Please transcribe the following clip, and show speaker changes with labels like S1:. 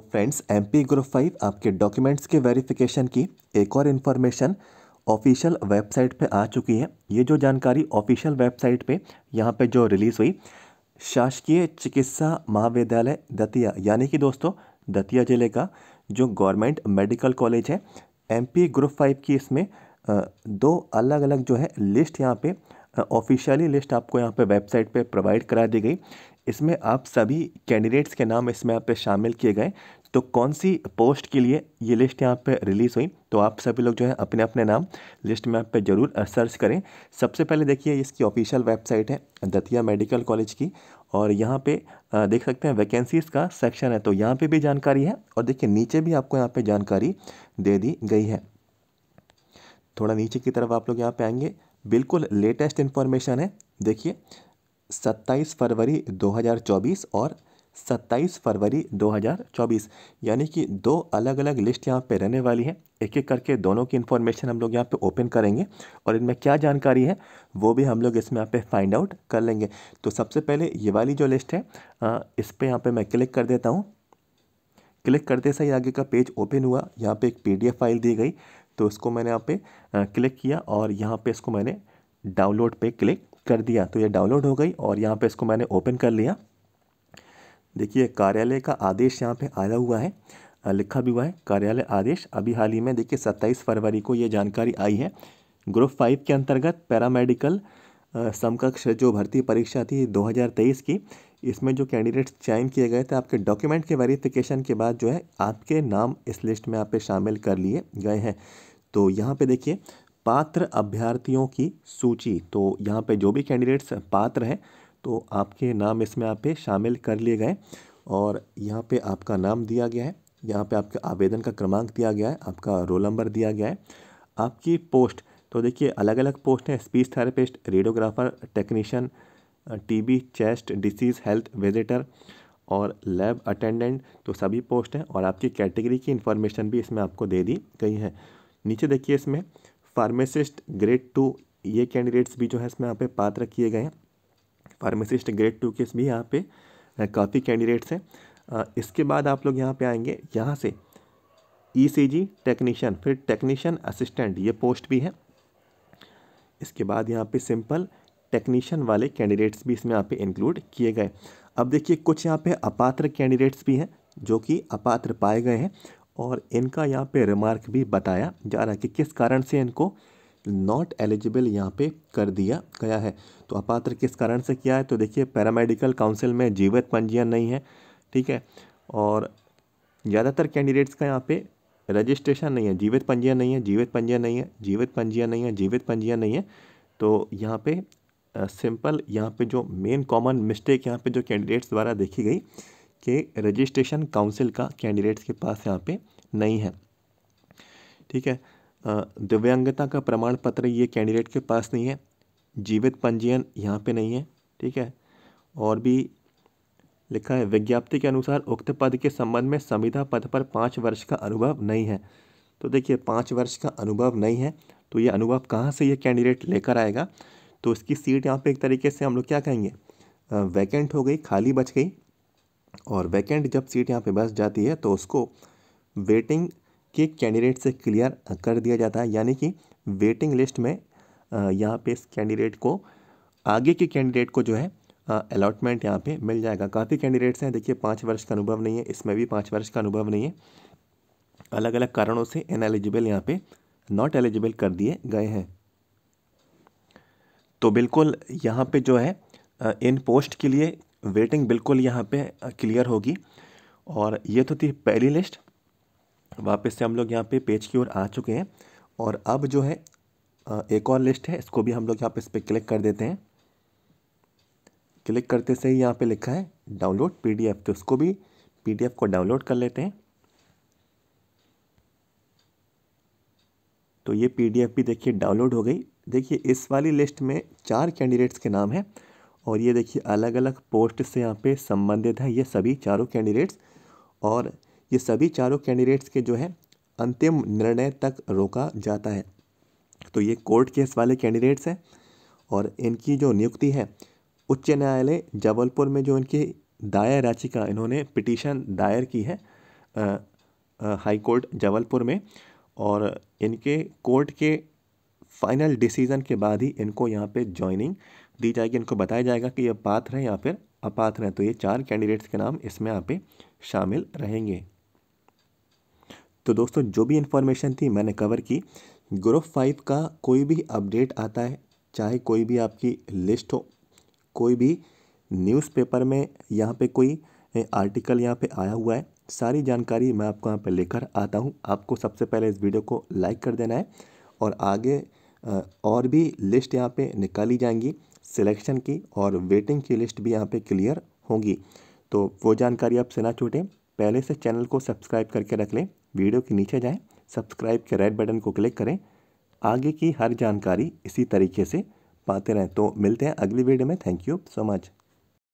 S1: तो friends M P group five आपके documents के वेरिफिकेशन की एक और इन्फॉर्मेशन ऑफिशियल वेबसाइट पे आ चुकी है ये जो जानकारी ऑफिशियल वेबसाइट पे यहाँ पे जो रिलीज़ हुई शासकीय चिकित्सा महाविद्यालय दतिया यानी कि दोस्तों दतिया ज़िले का जो गवर्नमेंट मेडिकल कॉलेज है एमपी ग्रुप फाइव की इसमें दो अलग अलग जो है लिस्ट यहाँ पे ऑफिशियली लिस्ट आपको यहाँ पे वेबसाइट पे प्रोवाइड करा दी गई इसमें आप सभी कैंडिडेट्स के नाम इसमें यहाँ पे शामिल किए गए तो कौन सी पोस्ट के लिए ये लिस्ट यहाँ पे रिलीज़ हुई तो आप सभी लोग जो है अपने अपने नाम लिस्ट में आप पे ज़रूर सर्च करें सबसे पहले देखिए इसकी ऑफिशियल वेबसाइट है दतिया मेडिकल कॉलेज की और यहाँ पे देख सकते हैं वैकेंसीज़ का सेक्शन है तो यहाँ पे भी जानकारी है और देखिए नीचे भी आपको यहाँ पर जानकारी दे दी गई है थोड़ा नीचे की तरफ आप लोग यहाँ पर आएंगे बिल्कुल लेटेस्ट इन्फॉर्मेशन है देखिए 27 फरवरी 2024 और 27 फरवरी 2024 यानी कि दो अलग अलग लिस्ट यहाँ पे रहने वाली है एक एक करके दोनों की इन्फॉर्मेशन हम लोग यहाँ पे ओपन करेंगे और इनमें क्या जानकारी है वो भी हम लोग इसमें यहाँ पे फाइंड आउट कर लेंगे तो सबसे पहले ये वाली जो लिस्ट है इस पर यहाँ पर मैं क्लिक कर देता हूँ क्लिक करते से ही आगे का पेज ओपन हुआ यहाँ पे एक पीडीएफ फाइल दी गई तो इसको मैंने यहाँ पे क्लिक किया और यहाँ पे इसको मैंने डाउनलोड पे क्लिक कर दिया तो ये डाउनलोड हो गई और यहाँ पे इसको मैंने ओपन कर लिया देखिए कार्यालय का आदेश यहाँ पे आया हुआ है लिखा भी हुआ है कार्यालय आदेश अभी हाल ही में देखिए सत्ताईस फरवरी को ये जानकारी आई है ग्रुप फाइव के अंतर्गत पैरामेडिकल समकक्ष जो भर्ती परीक्षा थी दो की इसमें जो कैंडिडेट्स चयन किए गए थे आपके डॉक्यूमेंट के वेरिफिकेशन के बाद जो है आपके नाम इस लिस्ट में आप शामिल कर लिए गए हैं तो यहाँ पे देखिए पात्र अभ्यर्थियों की सूची तो यहाँ पे जो भी कैंडिडेट्स पात्र हैं तो आपके नाम इसमें आप शामिल कर लिए गए और यहाँ पे आपका नाम दिया गया है यहाँ पे आपके आवेदन का क्रमांक दिया गया है आपका रोल नंबर दिया गया है आपकी पोस्ट तो देखिए अलग अलग पोस्ट हैं speech therapist radiographer technician TB chest disease health visitor और लैब अटेंडेंट तो सभी पोस्ट हैं और आपकी कैटेगरी की इन्फॉर्मेशन भी इसमें आपको दे दी गई है नीचे देखिए इसमें फार्मेसिस्ट ग्रेड टू ये कैंडिडेट्स भी जो है इसमें यहाँ पे पात्र किए गए हैं फार्मेसिस्ट ग्रेड टू के भी यहाँ पे काफ़ी कैंडिडेट्स हैं इसके बाद आप लोग यहाँ पे आएंगे यहाँ से ईसीजी e टेक्नीशियन फिर टेक्नीशियन असिस्टेंट ये पोस्ट भी है इसके बाद यहाँ पे सिंपल टेक्नीशियन वाले कैंडिडेट्स भी इसमें यहाँ पे इंक्लूड किए गए अब देखिए कुछ यहाँ पे अपात्र कैंडिडेट्स भी हैं जो कि अपात्र पाए गए हैं और इनका यहाँ पे रिमार्क भी बताया जा रहा है कि किस कारण से इनको नॉट एलिजिबल यहाँ पे कर दिया गया है तो अपात्र किस कारण से किया है तो देखिए पैरामेडिकल काउंसिल में जीवित पंजीयन नहीं है ठीक है और ज़्यादातर कैंडिडेट्स का यहाँ पर रजिस्ट्रेशन नहीं है जीवित पंजीयन नहीं है जीवित पंजीयन नहीं है जीवित पंजीयन नहीं है जीवित पंजीयन नहीं है तो यहाँ पे सिंपल यहाँ पे जो मेन कॉमन मिस्टेक यहाँ पे जो कैंडिडेट्स द्वारा देखी गई कि रजिस्ट्रेशन काउंसिल का कैंडिडेट्स के पास यहाँ पे नहीं है ठीक है दिव्यांगता का प्रमाण पत्र ये कैंडिडेट के पास नहीं है जीवित पंजीयन यहाँ पे नहीं है ठीक है और भी लिखा है विज्ञप्ति के अनुसार उक्त पद के संबंध में संविधा पद पर पाँच वर्ष का अनुभव नहीं है तो देखिए पाँच वर्ष का अनुभव नहीं है तो ये अनुभव कहाँ से ये कैंडिडेट लेकर आएगा तो इसकी सीट यहाँ पे एक तरीके से हम लोग क्या कहेंगे वैकेंट हो गई खाली बच गई और वैकेंट जब सीट यहाँ पे बच जाती है तो उसको वेटिंग के कैंडिडेट से क्लियर कर दिया जाता है यानी कि वेटिंग लिस्ट में यहाँ पे इस कैंडिडेट को आगे के कैंडिडेट को जो है अलॉटमेंट यहाँ पे मिल जाएगा काफ़ी कैंडिडेट्स हैं देखिए पाँच वर्ष का अनुभव नहीं है इसमें भी पाँच वर्ष का अनुभव नहीं है अलग अलग कारणों से इन एलिजिबल यहाँ पर नॉट एलिजिबल कर दिए गए हैं तो बिल्कुल यहाँ पे जो है इन पोस्ट के लिए वेटिंग बिल्कुल यहाँ पे क्लियर होगी और ये तो थी पहली लिस्ट वापस से हम लोग यहाँ पे पेज की ओर आ चुके हैं और अब जो है एक और लिस्ट है इसको भी हम लोग यहाँ पे इस पर क्लिक कर देते हैं क्लिक करते से ही यहाँ पे लिखा है डाउनलोड पीडीएफ तो इसको भी पीडीएफ को डाउनलोड कर लेते हैं तो ये पीडीएफ भी देखिए डाउनलोड हो गई देखिए इस वाली लिस्ट में चार कैंडिडेट्स के नाम हैं और ये देखिए अलग अलग पोस्ट से यहाँ पे संबंधित हैं ये सभी चारों कैंडिडेट्स और ये सभी चारों कैंडिडेट्स के जो है अंतिम निर्णय तक रोका जाता है तो ये कोर्ट केस वाले कैंडिडेट्स हैं और इनकी जो नियुक्ति है उच्च न्यायालय जबलपुर में जो इनकी दायर याचिका इन्होंने पिटीशन दायर की है हाई कोर्ट जबलपुर में और इनके कोर्ट के फाइनल डिसीज़न के बाद ही इनको यहाँ पे ज्वाइनिंग दी जाएगी इनको बताया जाएगा कि ये पात्र हैं या फिर अपात्र हैं तो ये चार कैंडिडेट्स के नाम इसमें यहाँ पे शामिल रहेंगे तो दोस्तों जो भी इन्फॉर्मेशन थी मैंने कवर की ग्रुप फाइव का कोई भी अपडेट आता है चाहे कोई भी आपकी लिस्ट हो कोई भी न्यूज़पेपर में यहाँ पे कोई आर्टिकल यहाँ पे आया हुआ है सारी जानकारी मैं आपको यहाँ पे लेकर आता हूँ आपको सबसे पहले इस वीडियो को लाइक कर देना है और आगे और भी लिस्ट यहाँ पे निकाली जाएंगी सिलेक्शन की और वेटिंग की लिस्ट भी यहाँ पे क्लियर होगी तो वो जानकारी आपसे ना छूटें पहले से चैनल को सब्सक्राइब करके रख लें वीडियो के नीचे जाएं सब्सक्राइब के रेड बटन को क्लिक करें आगे की हर जानकारी इसी तरीके से पाते रहें तो मिलते हैं अगली वीडियो में थैंक यू सो मच